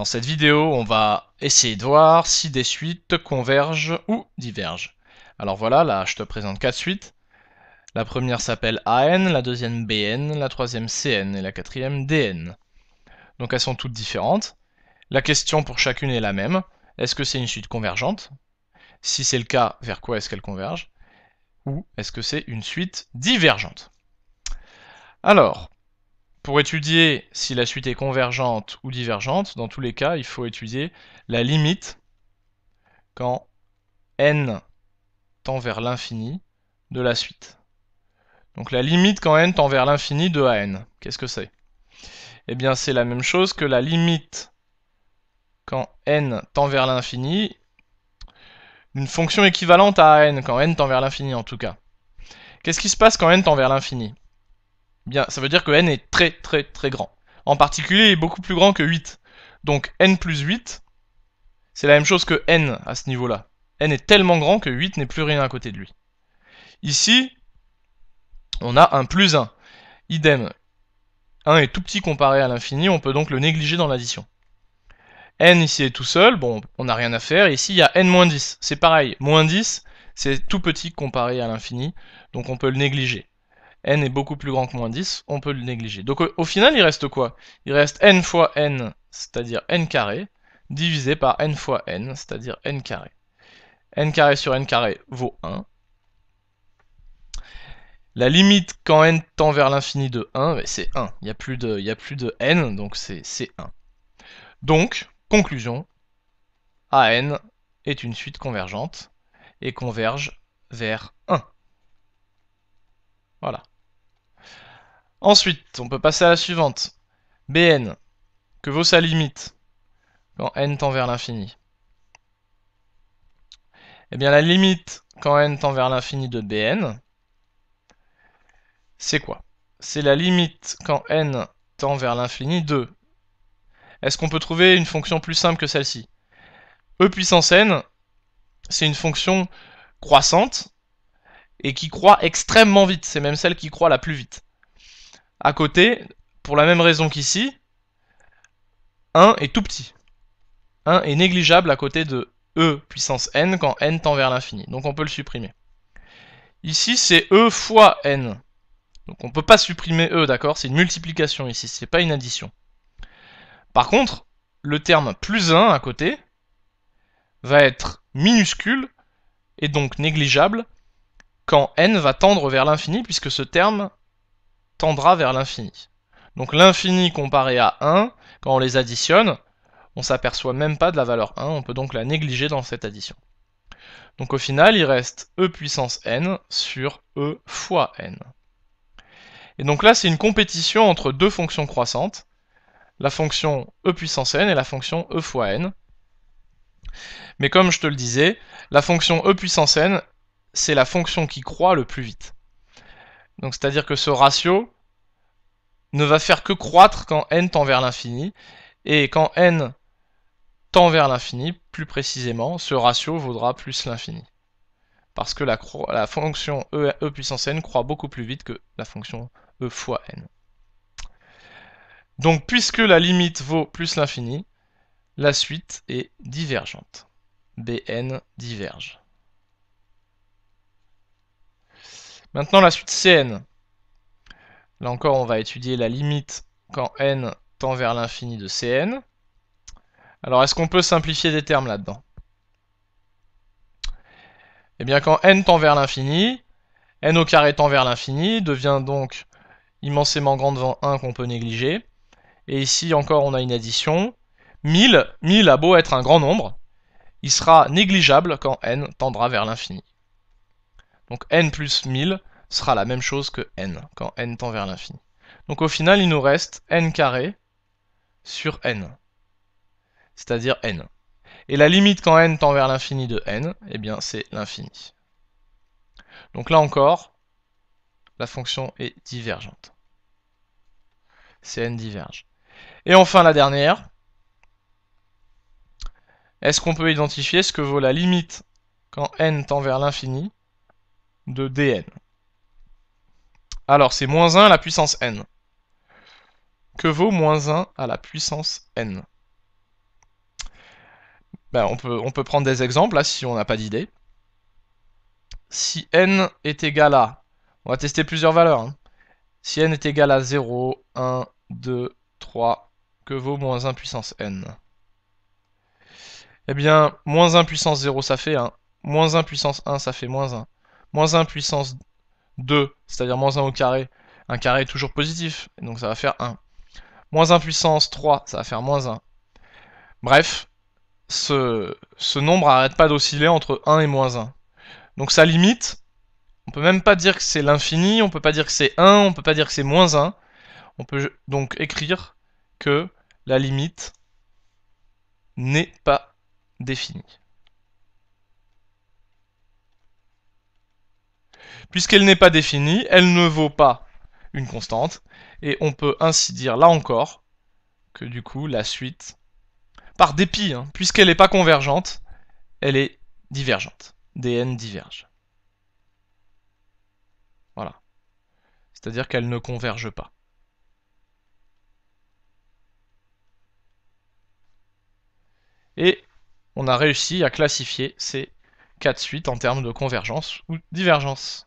Dans cette vidéo, on va essayer de voir si des suites convergent ou divergent. Alors voilà, là je te présente quatre suites. La première s'appelle AN, la deuxième BN, la troisième CN et la quatrième DN. Donc elles sont toutes différentes. La question pour chacune est la même. Est-ce que c'est une suite convergente Si c'est le cas, vers quoi est-ce qu'elle converge Ou est-ce que c'est une suite divergente Alors, pour étudier si la suite est convergente ou divergente, dans tous les cas, il faut étudier la limite quand n tend vers l'infini de la suite. Donc la limite quand n tend vers l'infini de AN, qu'est-ce que c'est Eh bien c'est la même chose que la limite quand n tend vers l'infini d'une fonction équivalente à AN, quand n tend vers l'infini en tout cas. Qu'est-ce qui se passe quand n tend vers l'infini Bien, ça veut dire que n est très très très grand. En particulier, il est beaucoup plus grand que 8. Donc n plus 8, c'est la même chose que n à ce niveau-là. n est tellement grand que 8 n'est plus rien à côté de lui. Ici, on a un plus 1. Idem, 1 est tout petit comparé à l'infini, on peut donc le négliger dans l'addition. n ici est tout seul, bon, on n'a rien à faire. ici, il y a n-10. moins C'est pareil, moins 10, c'est tout petit comparé à l'infini, donc on peut le négliger n est beaucoup plus grand que moins 10, on peut le négliger. Donc au, final, il reste quoi Il reste n fois n, c'est-à-dire n carré, divisé par n fois n, c'est-à-dire n carré. n carré sur n carré vaut 1. La limite quand n tend vers l'infini de 1, ben, c'est 1. Il n'y a, plus de, a plus de n, donc c'est 1. Donc, conclusion, AN est une suite convergente et converge vers 1. Voilà. Ensuite, on peut passer à la suivante. Bn, que vaut sa limite quand n tend vers l'infini Eh bien, la limite quand n tend vers l'infini de Bn, c'est quoi C'est la limite quand n tend vers l'infini de... Est-ce qu'on peut trouver une fonction plus simple que celle-ci e puissance n, c'est une fonction croissante et qui croît extrêmement vite. C'est même celle qui croît la plus vite. À côté, pour la même raison qu'ici, 1 est tout petit. 1 est négligeable à côté de e puissance n quand n tend vers l'infini. Donc on peut le supprimer. Ici, c'est e fois n. Donc on ne peut pas supprimer e, d'accord C'est une multiplication ici, n'est pas une addition. Par contre, le terme plus 1 à côté va être minuscule et donc négligeable quand n va tendre vers l'infini puisque ce terme tendra vers l'infini. Donc l'infini comparé à 1, quand on les additionne, on s'aperçoit même pas de la valeur 1, on peut donc la négliger dans cette addition. Donc au final, il reste e puissance n sur e fois n. Et donc là, c'est une compétition entre deux fonctions croissantes, la fonction e puissance n et la fonction e fois n. Mais comme je te le disais, la fonction e puissance n, c'est la fonction qui croît le plus vite. Donc c'est-à-dire que ce ratio ne va faire que croître quand n tend vers l'infini. Et quand n tend vers l'infini, plus précisément, ce ratio vaudra plus l'infini. Parce que la, la fonction e, e, puissance n croît beaucoup plus vite que la fonction e fois n. Donc puisque la limite vaut plus l'infini, la suite est divergente. Bn diverge. Maintenant, la suite CN. Là encore, on va étudier la limite quand n tend vers l'infini de Cn. Alors, est-ce qu'on peut simplifier des termes là-dedans Eh bien, quand n tend vers l'infini, n au carré tend vers l'infini, devient donc immensément grand devant 1 qu'on peut négliger. Et ici, encore, on a une addition. 1000, 1000 a beau être un grand nombre, il sera négligeable quand n tendra vers l'infini. Donc n plus 1000 sera la même chose que n, quand n tend vers l'infini. Donc au final, il nous reste n carré sur n, c'est-à-dire n. Et la limite quand n tend vers l'infini de n, eh bien c'est l'infini. Donc là encore, la fonction est divergente. C'est n diverge. Et enfin la dernière, est-ce qu'on peut identifier ce que vaut la limite quand n tend vers l'infini de dn. Alors, c'est moins 1 à la puissance n. Que vaut moins 1 à la puissance n ben, on, peut, on peut prendre des exemples, si on n'a pas d'idée. Si n est égal à... On va tester plusieurs valeurs. Hein. Si n est égal à 0, 1, 2, 3, que vaut moins 1 puissance n Eh bien, moins 1 puissance 0, ça fait 1. Moins 1 puissance 1, ça fait moins 1 moins 1 puissance 2, c'est-à-dire moins 1 au carré, un carré est toujours positif, donc ça va faire 1. Moins 1 puissance 3, ça va faire moins 1. Bref, ce, nombre n'arrête pas d'osciller entre 1 et moins 1. Donc sa limite, on peut même pas dire que c'est l'infini, on peut pas dire que c'est 1, on peut pas dire que c'est moins 1. On peut donc écrire que la limite n'est pas définie. Puisqu'elle n'est pas définie, elle ne vaut pas une constante. Et on peut ainsi dire, là encore, que du coup, la suite, par dépit, hein, puisqu'elle n'est pas convergente, elle est divergente. Dn diverge. Voilà. C'est-à-dire qu'elle ne converge pas. Et on a réussi à classifier ces quatre suites en termes de convergence ou divergence.